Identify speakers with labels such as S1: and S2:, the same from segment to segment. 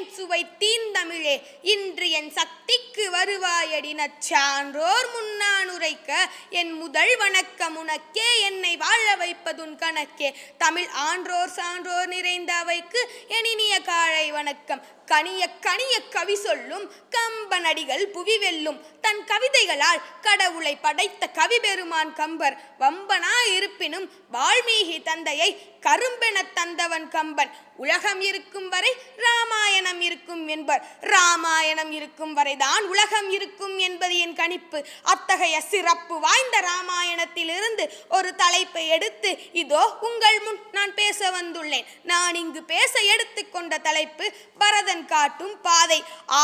S1: என் சுவை தீந்தமிழே இன்று என் சக்திக்கு வருவாயடி நச்சான்றோர் முன்னானுரைக்க என் முதல் வணக்கம் உனக்கே என்னை வாழ வைப்பதுன் கணக்கே தமிழ் ஆன்றோர் சான்றோர் நிறைந்த அவைக்கு எனினிய காழை வணக்கம் கனிய கனிய கவி சொல்லும் கம்பனடிகள் புவி வெல்லும் தன் கவிதைகளால் கடவுளை படைத்த கவி பெருமான் கம்பர் வம்பனா இருப்பினும் வால்மீகி தந்தையை கரும்பென தந்தவன் கம்பன் உலகம் இருக்கும் வரை ராமாயண ராமாயணம் இருக்கும் என்பர் ராமாயணம் இருக்கும் வரைதான் உலகம் இருக்கும் என்பது என் கணிப்பு அத்தகைய சிறப்பு வாய்ந்த ராமாயணத்திலிருந்து ஒரு தலைப்பை எடுத்து இதோ உங்கள் முன் நான் பேச வந்துள்ளேன் நான் இங்கு பேச எடுத்துக்கொண்ட தலைப்பு பரதன் காட்டும் பாதை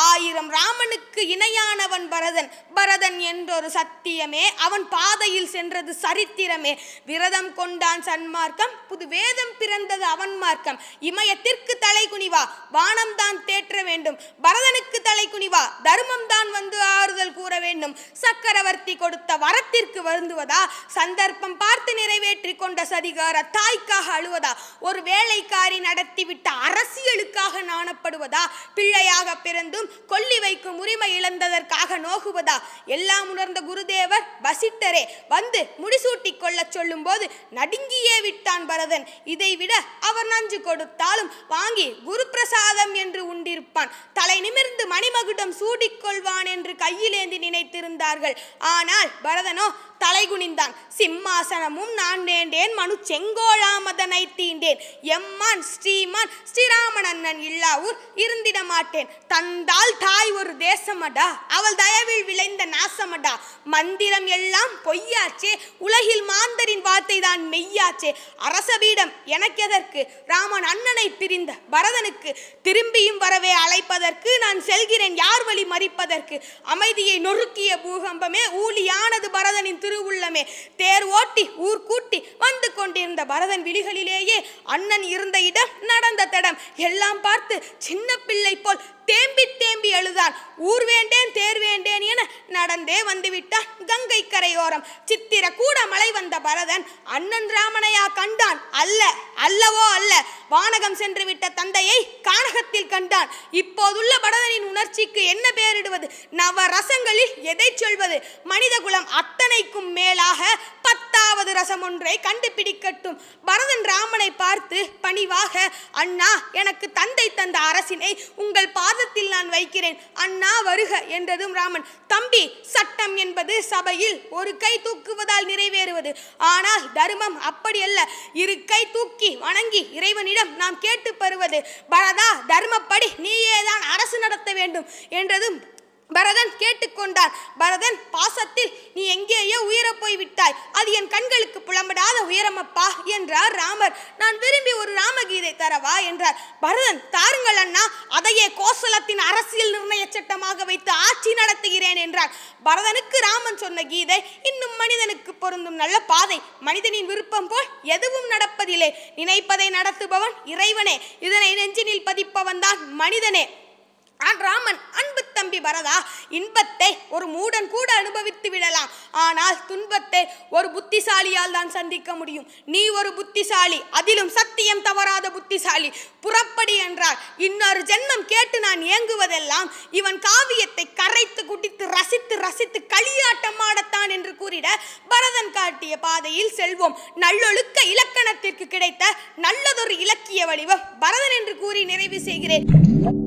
S1: ஆயிரம் ராமனுக்கு இணையானவன் பரதன் பரதன் என்றொரு சத்தியமே அவன் பாதையில் சென்றது சரித்திரமே விரதம் கொண்டான் சன்மார்க்கம் புது வேதம் பிறந்தது அவன் மார்க்கம் இமயத்திற்கு தலை குனிவா வானம்தான் தேற்ற வேண்டும் பரதனுக்கு தலை குனிவா தர்மம் தான் வந்து எனும் சக்கரவர்த்தி கொடுத்த வரத்திற்கு வருந்துவதா சந்தர்ப்பம் பார்த்து நிறைவேற்றி கொண்ட சதிகார தாய்க்காக அழுவதா ஒரு வேலைக்காரி நடத்திவிட்ட அரசியலுக்காக நாணப்படுவதா பிள்ளையாக பிறந்தும் கொல்லி வைக்கும் உரிமை இழந்ததற்காக நோகுவதா எல்லாம் உணர்ந்த குருதேவர் வசிட்டரே வந்து முடிசூட்டி கொள்ள சொல்லும் போது நடுங்கியே விட்டான் பரதன் இதைவிட அவர் நஞ்சு கொடுத்தாலும் வாங்கி குரு பிரசாதம் என்று உண்டிருப்பான் தலை நிமிர்ந்து மணிமகுடம் சூடிக்கொள்வான் என்று கையிலேந்தி நினைத்து வைத்திருந்தார்கள் ஆனால் பரதனோ தலைகுனிந்தான் சிம்மாசனமும் நான் நேண்டேன் மனு செங்கோழாமதனை தீண்டேன் எம்மான் ஸ்ரீமான் ஸ்ரீராமணன் இல்லாவூர் இருந்திட மாட்டேன் தந்தால் தாய் ஒரு தேசமடா அவள் தயவில் விளைந்த நாசமடா மந்திரம் எல்லாம் பொய்யாச்சே உலகில் மாந்தரின் வார்த்தை தான் மெய்யாச்சே அரசபீடம் எனக்கெதற்கு ராமன் அண்ணனை பிரிந்த பரதனுக்கு திரும்பியும் வரவே அழைப்பதற்கு நான் செல்கிறேன் யார் வழி மறிப்பதற்கு அமைதியை நொறுக்கிய பூகம்பமே ஊலியானது பரதனின் திருவுள்ளமே தேர் ஓட்டி ஊர் கூட்டி வந்து கொண்டிருந்த பரதன் விழிகளிலேயே அண்ணன் இருந்த இடம் நடந்த தடம் எல்லாம் பார்த்து சின்ன பிள்ளை போல் தேம்பி திரும்பி எழுதார் ஊர் வேண்டேன் தேர் வேண்டேன் என நடந்தே வந்துவிட்டான் கங்கை கரையோரம் சித்திர கூட மலை வந்த பரதன் அண்ணன் ராமனையா கண்டான் அல்ல அல்லவோ அல்ல வானகம் சென்று விட்ட தந்தையை கானகத்தில் கண்டான் இப்போதுள்ள பரதனின் உணர்ச்சிக்கு என்ன பெயரிடுவது நவரசங்களில் எதை சொல்வது மனித குலம் அத்தனைக்கும் மேலாக அற்புத ரசம் ஒன்றை கண்டுபிடிக்கட்டும் பரதன் ராமனை பார்த்து பணிவாக அண்ணா எனக்கு தந்தை தந்த அரசினை உங்கள் பாதத்தில் நான் வைக்கிறேன் அண்ணா வருக என்றதும் ராமன் தம்பி சட்டம் என்பது சபையில் ஒரு கை தூக்குவதால் நிறைவேறுவது ஆனால் தர்மம் அப்படியல்ல இரு கை தூக்கி வணங்கி இறைவனிடம் நாம் கேட்டு பெறுவது பரதா தர்மப்படி நீயேதான் அரசு நடத்த வேண்டும் என்றதும் பரதன் கேட்டுக்கொண்டார் பரதன் பாசத்தில் நீ எங்கேயோ உயிரப் போய் விட்டாய் அது என் கண்களுக்கு புலம்படாத உயரமப்பா என்றார் ராமர் நான் விரும்பி ஒரு ராமகீதை தரவா என்றார் பரதன் தாருங்கள் அண்ணா அதையே கோசலத்தின் அரசியல் நிர்ணய சட்டமாக வைத்து ஆட்சி நடத்துகிறேன் என்றார் பரதனுக்கு ராமன் சொன்ன கீதை இன்னும் மனிதனுக்கு பொருந்தும் நல்ல பாதை மனிதனின் விருப்பம் போல் எதுவும் நடப்பதில்லை நினைப்பதை நடத்துபவன் இறைவனே இதனை நெஞ்சினில் பதிப்பவன் தான் மனிதனே வரதா இன்பத்தை ஒரு மூடன் கூட அனுபவித்து விடலாம் ஆனால் துன்பத்தை ஒரு புத்திசாலியால் தான் சந்திக்க முடியும் நீ ஒரு புத்திசாலி அதிலும் சத்தியம் தவறாத புத்திசாலி புறப்படி என்றார் இன்னொரு ஜென்மம் கேட்டு நான் ஏங்குவதெல்லாம் இவன் காவியத்தை கரைத்து குடித்து ரசித்து ரசித்து களியாட்டம் ஆடத்தான் என்று கூறிட பரதன் காட்டிய பாதையில் செல்வோம் நல்லொழுக்க இலக்கணத்திற்கு கிடைத்த நல்லதொரு இலக்கிய வடிவம் பரதன் என்று கூறி நிறைவு செய்கிறேன்